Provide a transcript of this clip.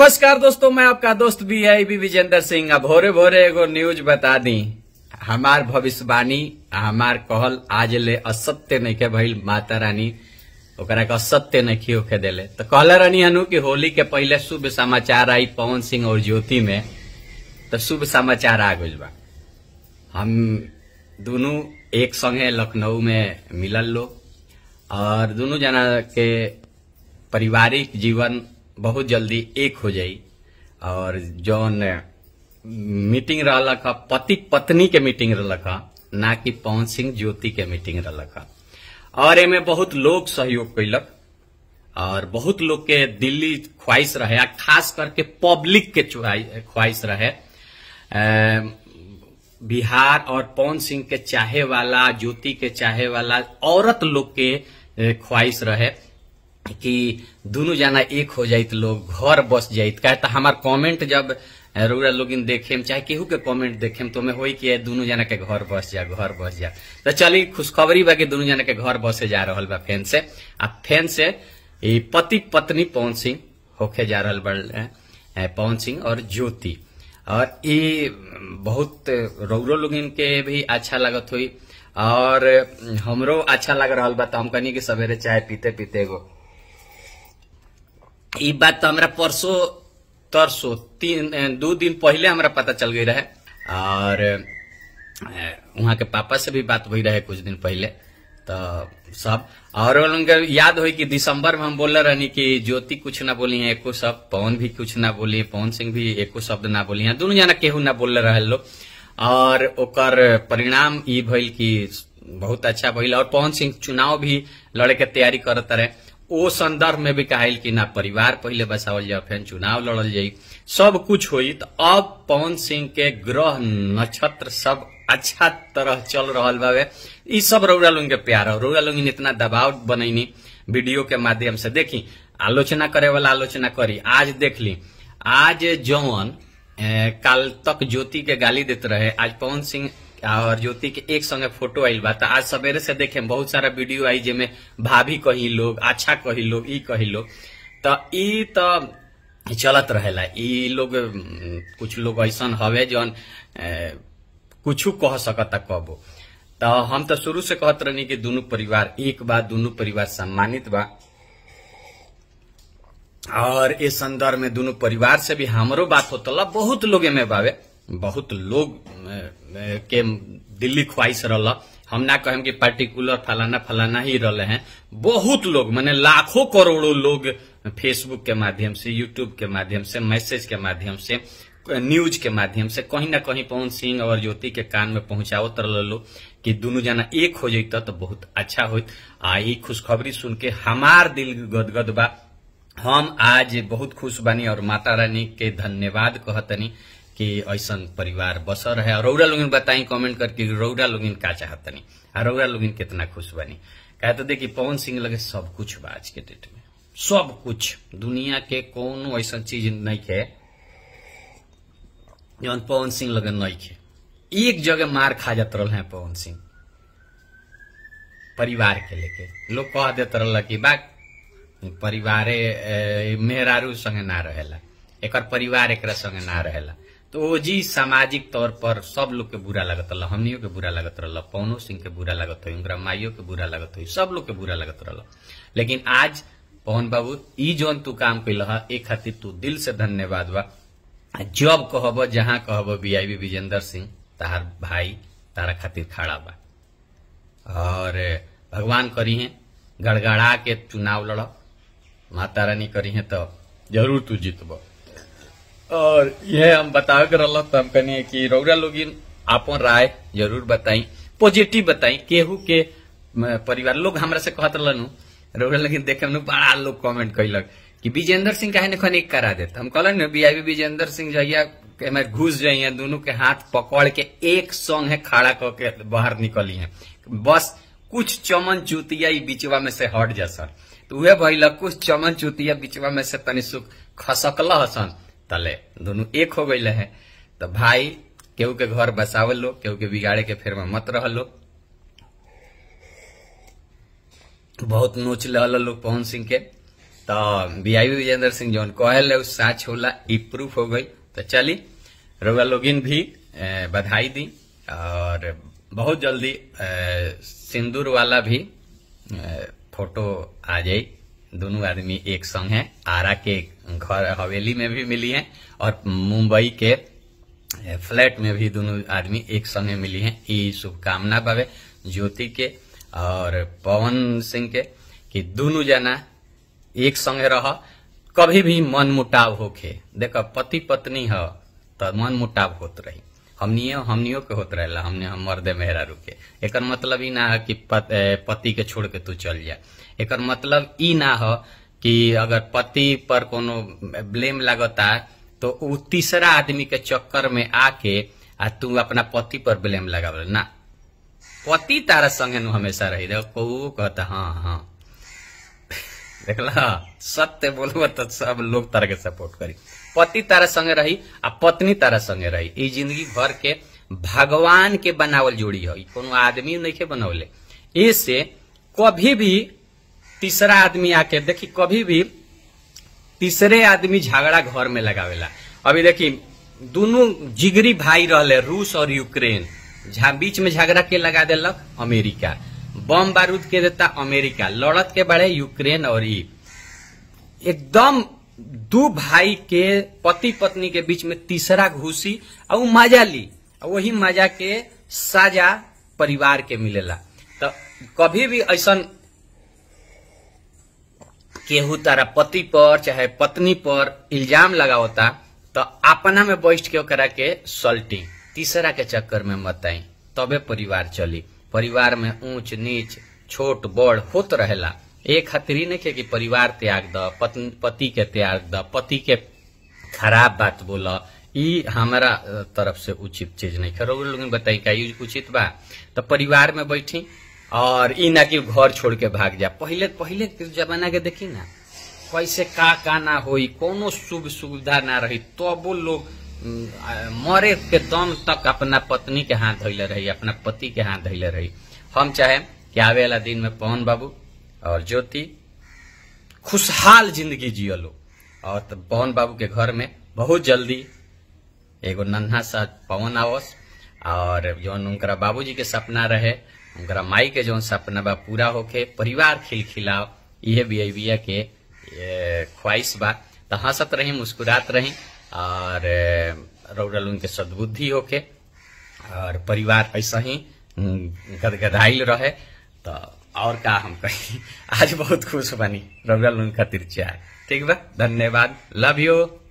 नमस्कार दोस्तों मैं आपका दोस्त भी है बी विजेंद्र सिंह अब भोरे भोरे एगो न्यूज बता दी हमार भविष्यवाणी हमार कहल आज ले असत्य नहीं के भाई माता रानी ओकरा का असत्य नहीं होके दे तो कहले रानी हनु कि होली के पहले शुभ समाचार आई पवन सिंह और ज्योति में तो शुभ समाचार आ गुज बा हम दोनों एक संगे लखनऊ में मिलल लो और दोनों जना के पारिवारिक जीवन बहुत जल्दी एक हो जाई और जौन मीटिंग रहा हा पति पत्नी के मीटिंग रहा ना कि पवन सिंह ज्योति के मीटिंग रहा हा और एमे बहुत लोग सहयोग कैलक और बहुत लोग के दिल्ली ख्वाहिश रहे खास करके पब्लिक के ख्वाहिश रहे बिहार और पवन सिंह के चाहे वाला ज्योति के चाहे वाला औरत लोग के ख्वाहिश रहे कि दोनों जाना एक हो तो लोग घर बस जाइत कहे तो हमार कमेंट जब रोड़ा लोग देखे चाहे केहू के कमेंट देखे तो हमें हो कि दोनों जना के घर बस जा घर बस जा तो चल खुशखबरी बा कि दोनों जना के घर बसे जा रहा बा फैन से आ फैन से पति पत्नी पवन सिंह होके जा रहा बड़े पवन सिंह और ज्योति और ये बहुत रउरो लोग के भी अच्छा लगत हुई और हमरो अच्छा लग रहा बा तो हम कहनी कि सवेरे चाय पीते पीते एगो बात तो हमारा परसों तरसो तीन दो दिन पहले हमारा पता चल गई रहे और वहाँ के पापा से भी बात हुई रहे कुछ दिन पहले तो सब और याद हो कि दिसंबर में हम बोल रहे कि ज्योति कुछ ना बोली है एको सब पवन भी कुछ ना बोली पवन सिंह भी एको शब्द ना बोली है हाँ, दोनों जना केहू ना बोल रहे लोग और ओकर परिणाम ये भल कि बहुत अच्छा भइल और पवन सिंह चुनाव भी लड़े के तैयारी करते रहे ओ संदर्भ में भी कहा कि ना परिवार पहले बसावल जाए फिर चुनाव लड़ल जाई सब कुछ हो तो अब पवन सिंह के ग्रह नक्षत्र सब अच्छा तरह चल रहा बावे सब रौरा लोग के प्यार है रउरा लोग इतना दबाव बनैनी वीडियो के माध्यम से देखी आलोचना करे वाला आलोचना करी आज देख ली आज जौन काल तक ज्योति के गाली देते रहे आज पवन सिंह और ज्योति के एक संगे फोटो आइल बा तो आज सवेरे से देखे बहुत सारा वीडियो आई जेमे भाभी कही लोग अच्छा कही लोग कही लोग तो तो चलत रहे लोग कुछ लोग ऐसा हवे जन कुछ कह सकता कबो तो हम तो शुरू से कहते रहनी कि दोनों परिवार एक बा दोनों परिवार सम्मानित बा और इस संदर्भ में दोनों परिवार से भी हमारो बात होता बहुत लोग में बावे बहुत लोग के दिल्ली ख्वाहिश रहा हम ना कहें कि पर्टिकुलर फलाना फलाना ही रहे हैं बहुत लोग मैंने लाखों करोड़ों लोग फेसबुक के माध्यम से यूट्यूब के माध्यम से मैसेज के माध्यम से न्यूज के माध्यम से कहीं ना कहीं पवन सिंह और ज्योति के कान में पहुंचावत लो कि दोनों जना एक हो जाता तो बहुत अच्छा हो आई खुशखबरी सुन के हमार दिल गदगद बा हम आज बहुत खुश बानी और माता रानी के धन्यवाद कहतनी कि ऐसन परिवार बस रहे और रौरा लोगिन बताई कमेंट करके रौरा लोगिन का चाहतनी रौरा लोगिन कितना खुश बनी कहे तो देखी पवन सिंह लगे सब कुछ बा आज के डेट में सब कुछ दुनिया के कोनो ऐसा चीज नहीं है जो पवन सिंह लगे नहीं है एक जगह मार खा जा रहे है पवन सिंह परिवार के लेके लोग कह दे रहा कि बा परिवारे मेहरारू संगे ना रहेला एक परिवार एक संगे ना रहेला तो जी सामाजिक तौर पर सब लोग के बुरा लगत रहा हमनियों के बुरा लगत रहा पवनो सिंह के बुरा लगत हुई उनका माइयों के बुरा लगत हुई सब लोग के बुरा लगत रहा लेकिन आज पवन बाबू ई जोन तू काम कैल एक खातिर तू दिल से धन्यवाद बा जब कहब जहां कहब B I B Vijendra Singh तार भाई तारा खातिर खड़ा बा और भगवान करी है गड़गड़ा के चुनाव लड़ माता रानी करी है तो जरूर तू जीतब और यह हम बतावे कर रहा कि रोगरा लोग अपन राय जरूर बताई पॉजिटिव बताई केहू के परिवार लोग हमरा से कहते रहन रोगरा लोग देखे बड़ा लोग कमेंट कैलक कि विजेंद्र सिंह कहे नखन एक करा देते हम कहलन ना बीआईबी विजेंद्र सिंह जहिया के घुस जाइए दोनों के हाथ पकड़ के एक संग है खड़ा करके बाहर निकली है बस कुछ चमन चुतिया बीचवा में से हट जा सर तो वह भैल कुछ चमन चुतिया बीचवा में से तनि सुख खसकल हसन तले दोनों एक हो गए है तो भाई केहू के घर बसावल लो केहू के बिगाड़े के फेर में मत रह लो बहुत नोच लहल लो पवन सिंह के तो बीआई विजेंद्र सिंह जो कहल है साच होला ई प्रूफ हो गई तो चली रउआ लोगिन भी बधाई दी और बहुत जल्दी सिंदूर वाला भी फोटो आ जाए दोनों आदमी एक संग है आरा के घर हवेली में भी मिली हैं और मुंबई के फ्लैट में भी दोनों आदमी एक संग मिली हैं ये शुभकामना बाबे ज्योति के और पवन सिंह के कि दोनों जना एक संगे रह कभी भी मन मुटाव होके देख पति पत्नी है तो मन मुटाव होत रही हमनियो हमनियो के होत रहे हमने हम मर्दे मेहरा रुके एक मतलब इ ना है कि पति के छोड़ के तू चल जा एक मतलब ई ना है कि अगर पति पर कोनो ब्लेम लगता तो वो तीसरा आदमी के चक्कर में आके आ तू अपना पति पर ब्लेम लगा ना पति तारा संगे नु हमेशा रही रहे कहू कहता हाँ हाँ देखला सत्य बोलो तो सब लोग तारा के सपोर्ट करी पति तारा संगे रही आ पत्नी तारा संगे रही ई जिंदगी भर के भगवान के बनावल जोड़ी है कोनो आदमी नहीं के बनौले इससे कभी भी तीसरा आदमी आके देखी कभी भी तीसरे आदमी झगड़ा घर में लगावेला अभी देखी दोनों जिगरी भाई रहले रूस और यूक्रेन बीच में झगड़ा के लगा दिलक अमेरिका बम बारूद के देता अमेरिका लड़त के बढ़े यूक्रेन और ई एकदम दू भाई के पति पत्नी के बीच में तीसरा घुसी और मजा ली वही मजा के साजा परिवार के मिलेला तो कभी भी ऐसा केहू तारा पति पर चाहे पत्नी पर इल्जाम लगावता तो अपना में बैठ के ओकरा के सल्टी तीसरा के चक्कर में मत आई तबे परिवार चली परिवार में ऊंच नीच छोट बड़ होत रहेला एक खातिर ही नहीं कि परिवार त्याग द पति के त्याग द पति के खराब बात बोला ई हमारा तरफ से उचित चीज नहीं खरो लोग बताई का उचित बा तो परिवार में बैठी और ई ना कि घर छोड़ के भाग जा पहले पहले के जमाना के देखी ना कैसे का का ना हो कोनो शुभ सुविधा ना रही तबो तो लोग मरे के दम तक अपना पत्नी के हाथ धोले रही अपना पति के हाथ धोले रही हम चाहे कि आवे वाला दिन में पवन बाबू और ज्योति खुशहाल जिंदगी जियो लो और तो पवन बाबू के घर में बहुत जल्दी एगो नन्हा सा पवन आवस और जो उनका बाबूजी के सपना रहे हमारा माई के जो सपना बा पूरा होके परिवार खिलखिलाओ ये भी के ख्वाहिश बा तो हंसत हाँ, रही मुस्कुरात रही और रौरल उनके सदबुद्धि होके और परिवार ऐसा ही गदगदाइल रहे तो और का हम कही आज बहुत खुश बनी रौरल उनका तिरचा ठीक बा धन्यवाद लव यू